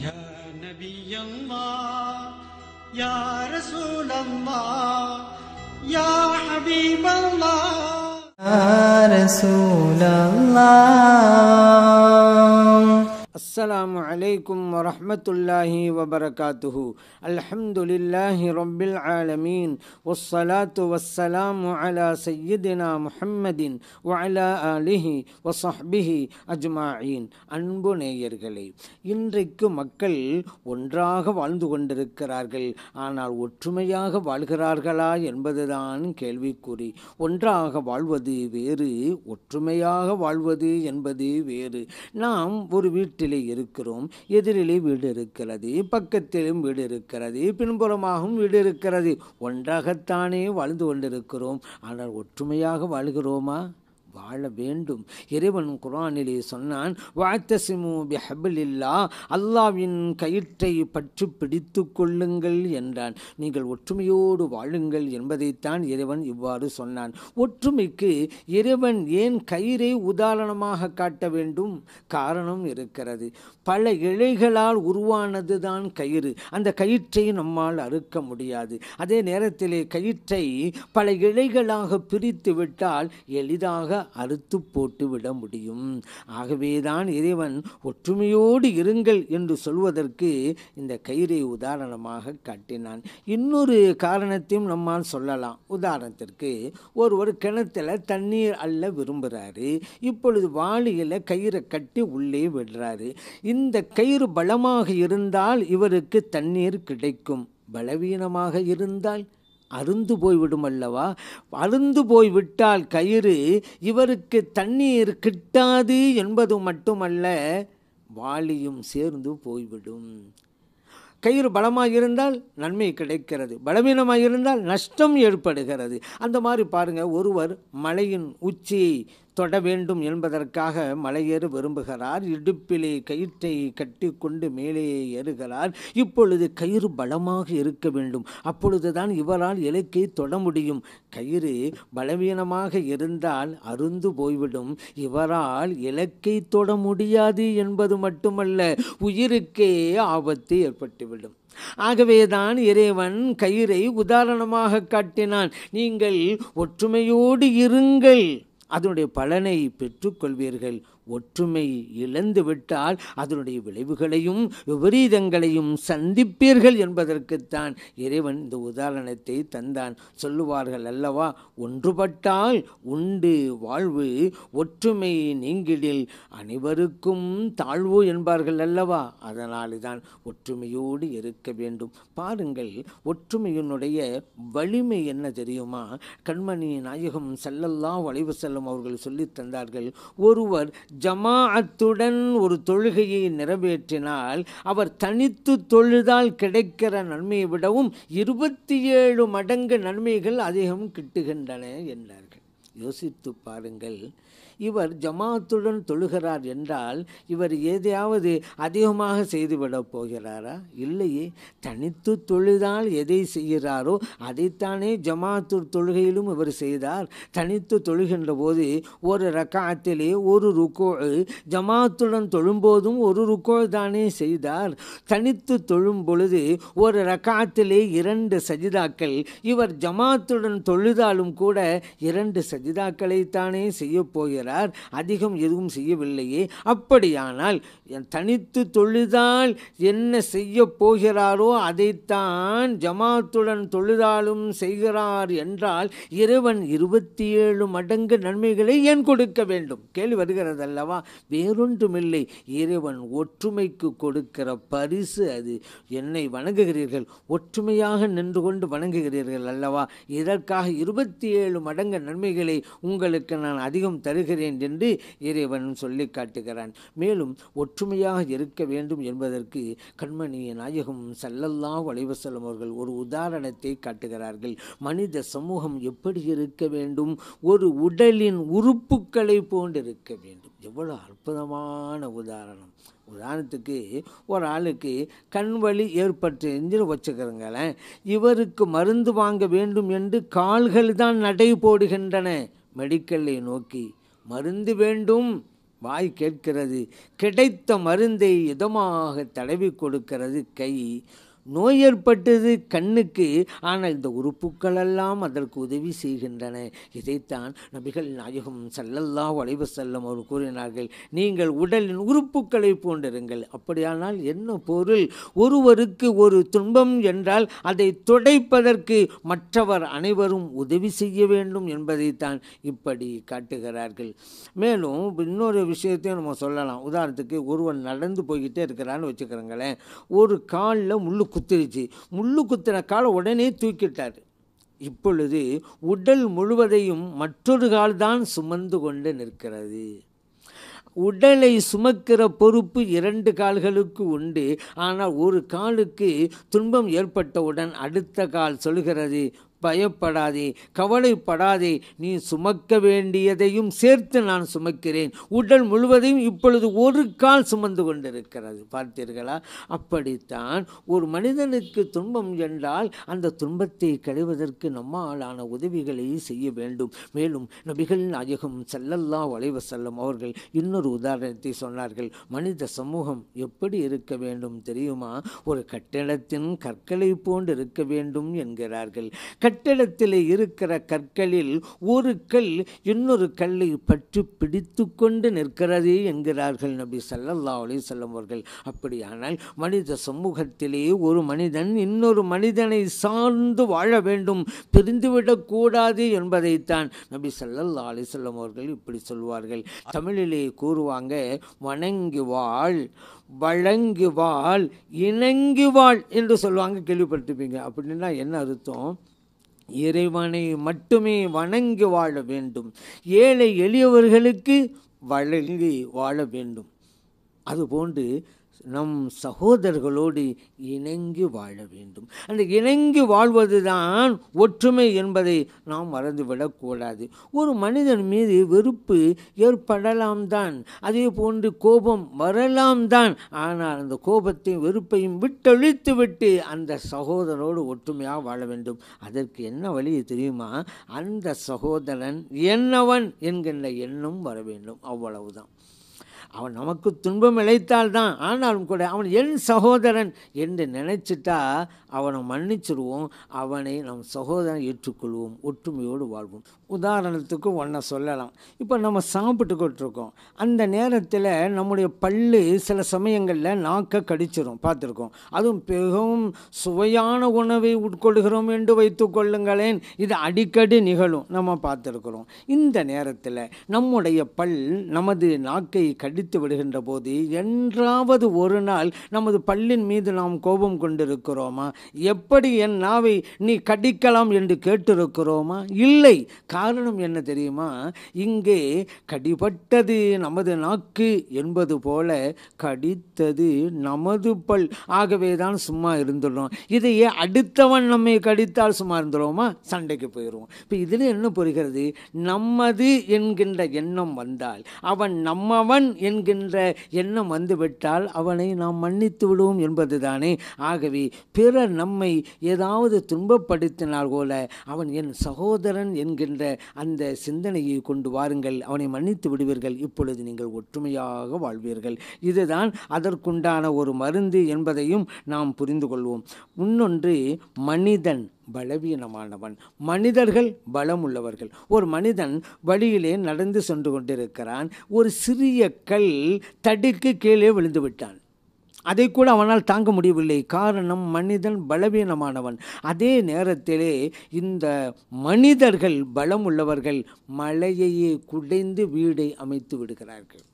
یا نبی اللہ یا رسول رسول اللہ اللہ یا یا حبیب اللہ السلام அலைக்கும் ورحمة الله وبركاته الحمد ஆலமீன் رب العالمين அலா والسلام முஹம்மதின் سيدنا محمد وعلى அஜ்மாயின் அன்பு நேயர்களே இன்றைக்கு மக்கள் ஒன்றாக வாழ்ந்து கொண்டிருக்கிறார்கள் ஆனால் ஒற்றுமையாக வாழ்கிறார்களா என்பதுதான் கேள்விக்குறி ஒன்றாக வாழ்வது வேறு ஒற்றுமையாக வாழ்வது என்பது வேறு நாம் ஒரு வீட்டு வீட்டிலே இருக்கிறோம் எதிரிலே வீடு இருக்கிறது பக்கத்திலும் வீடு இருக்கிறது பின்புறமாகவும் வீடு இருக்கிறது ஒன்றாகத்தானே வாழ்ந்து கொண்டிருக்கிறோம் ஆனால் ஒற்றுமையாக வாழ்கிறோமா வாழ வேண்டும் இறைவன் குரானிலே சொன்னான் வாழ்த்தசிமு பிஹபில்லா அல்லாவின் கயிற்றை பற்றி பிடித்து கொள்ளுங்கள் என்றான் நீங்கள் ஒற்றுமையோடு வாழுங்கள் என்பதைத்தான் இறைவன் இவ்வாறு சொன்னான் ஒற்றுமைக்கு இறைவன் ஏன் கயிறை உதாரணமாக காட்ட வேண்டும் காரணம் இருக்கிறது பல இழைகளால் உருவானது தான் கயிறு அந்த கயிற்றை நம்மால் அறுக்க முடியாது அதே நேரத்திலே கயிற்றை பல இழைகளாக பிரித்து விட்டால் எளிதாக அறுத்து போட்டு விட முடியும் ஆகவேதான் இறைவன் ஒற்றுமையோடு இருங்கள் என்று சொல்வதற்கு இந்த கயிறை உதாரணமாக காட்டினான் இன்னொரு காரணத்தையும் நம்மால் சொல்லலாம் உதாரணத்திற்கு ஒருவர் கிணத்துல தண்ணீர் அள்ள விரும்புகிறாரு இப்பொழுது வாளியில் கயிறை கட்டி உள்ளே விடுறாரு இந்த கயிறு பலமாக இருந்தால் இவருக்கு தண்ணீர் கிடைக்கும் பலவீனமாக இருந்தால் அருந்து போய்விடும் அல்லவா அருந்து போய்விட்டால் கயிறு இவருக்கு தண்ணீர் கிட்டாது என்பது மட்டுமல்ல வாளியும் சேர்ந்து போய்விடும் கயிறு பலமாக இருந்தால் நன்மை கிடைக்கிறது பலவீனமாக இருந்தால் நஷ்டம் ஏற்படுகிறது அந்த மாதிரி பாருங்கள் ஒருவர் மலையின் உச்சியை தொட வேண்டும் என்பதற்காக மலையேற விரும்புகிறார் இடுப்பிலே கயிற்றை கட்டிக்கொண்டு மேலே ஏறுகிறார் இப்பொழுது கயிறு பலமாக இருக்க வேண்டும் அப்பொழுதுதான் இவரால் இலக்கை தொட முடியும் கயிறு பலவீனமாக இருந்தால் அருந்து போய்விடும் இவரால் இலக்கை தொட முடியாது என்பது மட்டுமல்ல உயிருக்கே ஆபத்து ஏற்பட்டுவிடும் ஆகவேதான் இறைவன் கயிறை உதாரணமாக காட்டினான் நீங்கள் ஒற்றுமையோடு இருங்கள் அதனுடைய பலனை பெற்றுக்கொள்வீர்கள் ஒற்றுமை இழந்து விட்டால் அதனுடைய விளைவுகளையும் விபரீதங்களையும் சந்திப்பீர்கள் என்பதற்குத்தான் இறைவன் இந்த உதாரணத்தை தந்தான் சொல்லுவார்கள் அல்லவா ஒன்றுபட்டால் உண்டு வாழ்வு ஒற்றுமை நீங்கிடில் அனைவருக்கும் தாழ்வு என்பார்கள் அல்லவா அதனால் தான் ஒற்றுமையோடு இருக்க வேண்டும் பாருங்கள் ஒற்றுமையினுடைய வலிமை என்ன தெரியுமா கண்மணி நாயகம் செல்லல்லாம் வளைவு செல்லும் அவர்கள் சொல்லி தந்தார்கள் ஒருவர் ஜமாஅத்துடன் ஒரு தொழுகையை நிறைவேற்றினால் அவர் தனித்து தொழுதால் கிடைக்கிற நன்மையை விடவும் இருபத்தி ஏழு மடங்கு நன்மைகள் அதிகம் கிட்டுகின்றன என்றார்கள் யோசித்து பாருங்கள் இவர் ஜமாத்துடன் தொழுகிறார் என்றால் இவர் எதையாவது அதிகமாக செய்துவிடப் போகிறாரா இல்லையே தனித்து தொழுதால் எதை செய்கிறாரோ அதைத்தானே ஜமாத்து தொழுகையிலும் இவர் செய்தார் தனித்து தொழுகின்ற போது ஒரு ரக்காத்திலே ஒரு ருக்கோ ஜமாத்துடன் தொழும்போதும் ஒரு ருக்கோ தானே செய்தார் தனித்து தொழும் பொழுது ஒரு ரக்காத்திலே இரண்டு சஜிதாக்கள் இவர் ஜமாத்துடன் தொழுதாலும் கூட இரண்டு சஜி சஜிதாக்களைத்தானே செய்யப்போகிறார் அதிகம் எதுவும் செய்யவில்லையே அப்படியானால் தனித்து தொழுதால் என்ன செய்ய போகிறாரோ அதைத்தான் ஜமாத்துடன் தொழுதாலும் செய்கிறார் என்றால் இறைவன் இருபத்தி ஏழு மடங்கு நன்மைகளை ஏன் கொடுக்க வேண்டும் கேள்வி வருகிறதல்லவா வேறொன்றுமில்லை இறைவன் ஒற்றுமைக்கு கொடுக்கிற பரிசு அது என்னை வணங்குகிறீர்கள் ஒற்றுமையாக நின்று கொண்டு வணங்குகிறீர்கள் அல்லவா இதற்காக இருபத்தி ஏழு மடங்கு நன்மைகளை வரங்களை உங்களுக்கு நான் அதிகம் தருகிறேன் என்று இறைவன் சொல்லி காட்டுகிறான் மேலும் ஒற்றுமையாக இருக்க வேண்டும் என்பதற்கு கண்மணி நாயகம் சல்லல்லா அலைவசல்லம் அவர்கள் ஒரு உதாரணத்தை காட்டுகிறார்கள் மனித சமூகம் எப்படி இருக்க வேண்டும் ஒரு உடலின் உறுப்புக்களை போன்றிருக்க வேண்டும் எவ்வளோ அற்புதமான உதாரணம் உதாரணத்துக்கு ஒரு ஆளுக்கு கண் வலி ஏற்பட்டுன்னு வச்சுக்கிறங்களேன் இவருக்கு மருந்து வாங்க வேண்டும் என்று கால்கள் தான் நடை போடுகின்றன மெடிக்கல்லை நோக்கி மருந்து வேண்டும் வாய் கேட்கிறது கிடைத்த மருந்தை இதமாக தடவி கொடுக்கிறது கை நோய் ஏற்பட்டது கண்ணுக்கு ஆனால் இந்த உறுப்புக்களெல்லாம் அதற்கு உதவி செய்கின்றன இதைத்தான் நபிகள் நாயகம் செல்லல்லா வளைவு செல்லும் அவர் கூறினார்கள் நீங்கள் உடலின் உறுப்புக்களை போன்றிருங்கள் அப்படியானால் என்ன பொருள் ஒருவருக்கு ஒரு துன்பம் என்றால் அதை துடைப்பதற்கு மற்றவர் அனைவரும் உதவி செய்ய வேண்டும் என்பதைத்தான் இப்படி காட்டுகிறார்கள் மேலும் இன்னொரு விஷயத்தையும் நம்ம சொல்லலாம் உதாரணத்துக்கு ஒருவன் நடந்து போய்கிட்டே இருக்கிறான்னு வச்சுக்கிறோங்களேன் ஒரு காலில் முள்ளு குத்துருச்சு முள்ளு குத்தின கால உடனே தூக்கிட்டார் இப்பொழுது உடல் முழுவதையும் மற்றொரு கால் தான் சுமந்து கொண்டு நிற்கிறது உடலை சுமக்கிற பொறுப்பு இரண்டு கால்களுக்கு உண்டு ஆனால் ஒரு காலுக்கு துன்பம் ஏற்பட்டவுடன் அடுத்த கால் சொல்கிறது பயப்படாதே கவலைப்படாதே நீ சுமக்க வேண்டியதையும் சேர்த்து நான் சுமக்கிறேன் உடல் முழுவதையும் இப்பொழுது ஒரு கால் சுமந்து கொண்டிருக்கிறது பார்த்தீர்களா அப்படித்தான் ஒரு மனிதனுக்கு துன்பம் என்றால் அந்த துன்பத்தை கழிவதற்கு நம்மாலான உதவிகளை செய்ய வேண்டும் மேலும் நபிகள் நாயகம் செல்லல்லா வளைவ செல்லும் அவர்கள் இன்னொரு உதாரணத்தை சொன்னார்கள் மனித சமூகம் எப்படி இருக்க வேண்டும் தெரியுமா ஒரு கட்டிடத்தின் கற்களை போன்று இருக்க வேண்டும் என்கிறார்கள் கட் கட்டிடத்தில் இருக்கிற கற்களில் ஒரு கல் இன்னொரு கல்லை பற்றி பிடித்து கொண்டு நிற்கிறதே என்கிறார்கள் நபி சல்லல்லா அலி செல்லம் அவர்கள் அப்படியானால் மனித சமூகத்திலே ஒரு மனிதன் இன்னொரு மனிதனை சார்ந்து வாழ வேண்டும் பிரிந்துவிடக்கூடாது என்பதைத்தான் நபி சல்லல்லா அலிசல்லம் அவர்கள் இப்படி சொல்வார்கள் தமிழிலே கூறுவாங்க வணங்கி வாழ் வழங்கி வாழ் இணங்கி வாழ் என்று சொல்லுவாங்க கேள்விப்பட்டிருப்பீங்க அப்படின்னா என்ன அர்த்தம் இறைவனை மட்டுமே வணங்கி வாழ வேண்டும் ஏழை எளியவர்களுக்கு வழங்கி வாழ வேண்டும் அதுபோன்று நம் சகோதரர்களோடு இணங்கி வாழ வேண்டும் அந்த இணங்கி வாழ்வது தான் ஒற்றுமை என்பதை நாம் மறந்துவிடக்கூடாது ஒரு மனிதன் மீது வெறுப்பு ஏற்படலாம் தான் அதே போன்று கோபம் வரலாம் தான் ஆனால் அந்த கோபத்தையும் வெறுப்பையும் விட்டொழித்து விட்டு அந்த சகோதரோடு ஒற்றுமையாக வாழ வேண்டும் அதற்கு என்ன வழி தெரியுமா அந்த சகோதரன் என்னவன் என்கின்ற எண்ணம் வர வேண்டும் அவ்வளவுதான் அவன் நமக்கு துன்பம் இழைத்தால்தான் ஆனாலும் கூட அவன் என் சகோதரன் என்று நினைச்சிட்டா அவனை மன்னிச்சிடுவோம் அவனை நம் சகோதரன் ஏற்றுக்கொள்வோம் ஒற்றுமையோடு வாழ்வோம் உதாரணத்துக்கு ஒன்றை சொல்லலாம் இப்போ நம்ம சாப்பிட்டு இருக்கோம் அந்த நேரத்தில் நம்முடைய பல்லு சில சமயங்களில் நாக்கை கடிச்சிடும் பார்த்துருக்கோம் அதுவும் மிகவும் சுவையான உணவை உட்கொள்கிறோம் என்று வைத்து கொள்ளுங்களேன் இது அடிக்கடி நிகழும் நம்ம பார்த்துருக்குறோம் இந்த நேரத்தில் நம்முடைய பல் நமது நாக்கை கடித்து விடுகின்ற போது என்றாவது ஒரு நாள் நமது பல்லின் மீது நாம் கோபம் கொண்டிருக்கிறோமா எப்படி என் நாவை நீ கடிக்கலாம் என்று கேட்டிருக்கிறோமா இல்லை காரணம் என்ன தெரியுமா இங்கே கடிபட்டது நமது நாக்கு என்பது போல கடித்தது நமது பல் ஆகவே தான் சும்மா இருந்துடும் இதையே அடுத்தவன் நம்மை கடித்தால் சும்மா இருந்துடுவோமா சண்டைக்கு போயிடுவோம் இப்போ இதில் என்ன புரிகிறது நமது என்கின்ற எண்ணம் வந்தால் அவன் நம்மவன் என்கின்ற எண்ணம் வந்துவிட்டால் அவனை நாம் மன்னித்து விடுவோம் என்பது தானே ஆகவே பிறர் நம்மை ஏதாவது துன்பப்படுத்தினால் போல அவன் என் சகோதரன் என்கின்ற அந்த சிந்தனையை கொண்டு வாருங்கள் அவனை மன்னித்து விடுவீர்கள் இப்பொழுது நீங்கள் ஒற்றுமையாக வாழ்வீர்கள் இதுதான் அதற்குண்டான ஒரு மருந்து என்பதையும் நாம் புரிந்து கொள்வோம் இன்னொன்று மனிதன் பலவீனமானவன் மனிதர்கள் பலம் உள்ளவர்கள் ஒரு மனிதன் வழியிலே நடந்து சென்று கொண்டிருக்கிறான் ஒரு சிறிய கல் தடுக்கு கீழே விழுந்து விட்டான் அதை கூட அவனால் தாங்க முடியவில்லை காரணம் மனிதன் பலவீனமானவன் அதே நேரத்திலே இந்த மனிதர்கள் பலம் உள்ளவர்கள் மலையையே குடைந்து வீடை அமைத்து விடுகிறார்கள்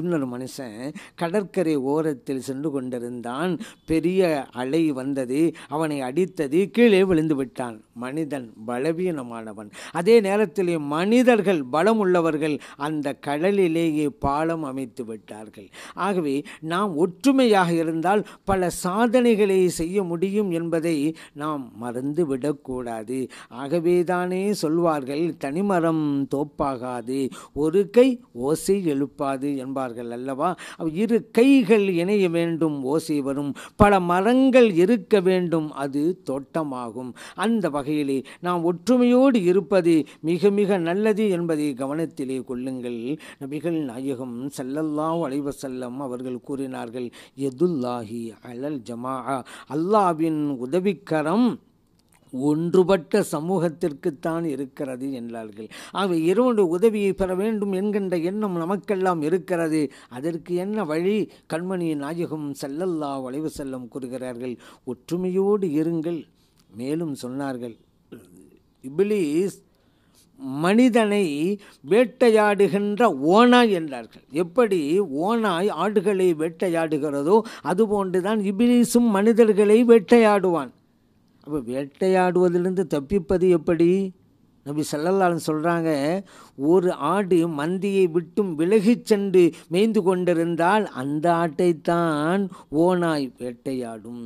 இன்னொரு மனுஷன் கடற்கரை ஓரத்தில் சென்று கொண்டிருந்தான் பெரிய அலை வந்தது அவனை அடித்தது கீழே விழுந்து விட்டான் மனிதன் பலவீனமானவன் அதே நேரத்திலே மனிதர்கள் பலம் உள்ளவர்கள் அந்த கடலிலேயே பாலம் அமைத்து விட்டார்கள் ஆகவே நாம் ஒற்றுமையாக இருந்தால் பல சாதனைகளை செய்ய முடியும் என்பதை நாம் மறந்து விடக்கூடாது ஆகவே தானே சொல்வார்கள் தனிமரம் தோப்பாகாது ஒரு கை ஓசை எழுப்பாது என்பார் சொல்வார்கள் அல்லவா இரு கைகள் இணைய வேண்டும் ஓசை வரும் பல மரங்கள் இருக்க வேண்டும் அது தோட்டமாகும் அந்த வகையிலே நாம் ஒற்றுமையோடு இருப்பது மிக மிக நல்லது என்பதை கவனத்திலே கொள்ளுங்கள் நபிகள் நாயகம் செல்லல்லாம் அழைவ செல்லம் அவர்கள் கூறினார்கள் எதுல்லாஹி அலல் ஜமா அல்லாவின் உதவிக்கரம் ஒன்றுபட்ட சமூகத்திற்குத்தான் இருக்கிறது என்றார்கள் ஆகவே இறைவனுடைய உதவியை பெற வேண்டும் என்கின்ற எண்ணம் நமக்கெல்லாம் இருக்கிறது அதற்கு என்ன வழி கண்மணி நாயகம் செல்லல்லா வளைவு செல்லம் கூறுகிறார்கள் ஒற்றுமையோடு இருங்கள் மேலும் சொன்னார்கள் இபிலீஸ் மனிதனை வேட்டையாடுகின்ற ஓனாய் என்றார்கள் எப்படி ஓனாய் ஆடுகளை வேட்டையாடுகிறதோ அதுபோன்றுதான் இபிலீஸும் மனிதர்களை வேட்டையாடுவான் அப்போ வேட்டையாடுவதிலிருந்து தப்பிப்பது எப்படி நபி சல்லல்லாலும் சொல்கிறாங்க ஒரு ஆடு மந்தியை விட்டும் விலகிச் சென்று மேய்ந்து கொண்டிருந்தால் அந்த ஆட்டைத்தான் ஓனாய் வேட்டையாடும்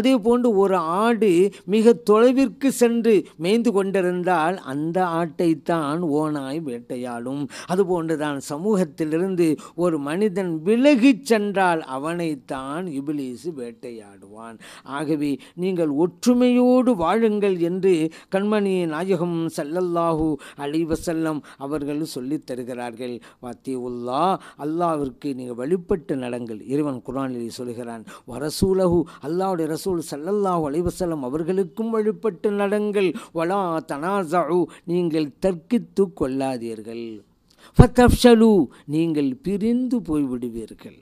அதே போன்று ஒரு ஆடு மிக தொலைவிற்கு சென்று மேய்ந்து கொண்டிருந்தால் அந்த ஆட்டைத்தான் ஓனாய் வேட்டையாடும் அதுபோன்று தான் சமூகத்திலிருந்து ஒரு மனிதன் விலகி சென்றால் அவனைத்தான் இபிலீசு வேட்டையாடுவான் ஆகவே நீங்கள் ஒற்றுமையோடு வாழுங்கள் என்று கண்மணி நாயகம் செல்ல சல்லல்லாஹு அலிவசல்லம் அவர்கள் சொல்லித் தருகிறார்கள் வாத்தி உல்லா அல்லாவிற்கு நீங்கள் வழிபட்டு நடங்கள் இறைவன் குரானில் சொல்கிறான் வரசூலகு அல்லாவுடைய ரசூல் சல்லல்லாஹு அலிவசல்லம் அவர்களுக்கும் வழிபட்டு நடங்கள் வலா தனாசாவு நீங்கள் தர்க்கித்து கொள்ளாதீர்கள் நீங்கள் பிரிந்து போய்விடுவீர்கள்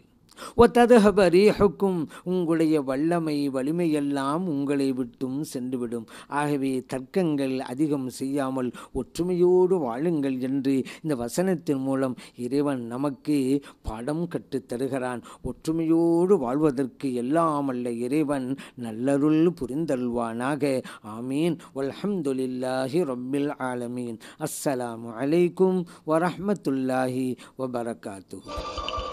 ஒத்ததகப ஹுக்கும் உங்களுடைய வல்லமை வலிமையெல்லாம் உங்களை விட்டும் சென்றுவிடும் ஆகவே தர்க்கங்கள் அதிகம் செய்யாமல் ஒற்றுமையோடு வாழுங்கள் என்று இந்த வசனத்தின் மூலம் இறைவன் நமக்கு பாடம் கற்றுத் தருகிறான் ஒற்றுமையோடு வாழ்வதற்கு எல்லாம் அல்ல இறைவன் நல்லருள் புரிந்தல்வானாக ஆமீன் வல்ஹம்துலில்லாஹி ரொம்பில் ஆலமீன் அஸ்ஸலாம் அலைக்கும் வரஹமத்துல்லாஹி வபரகாத்து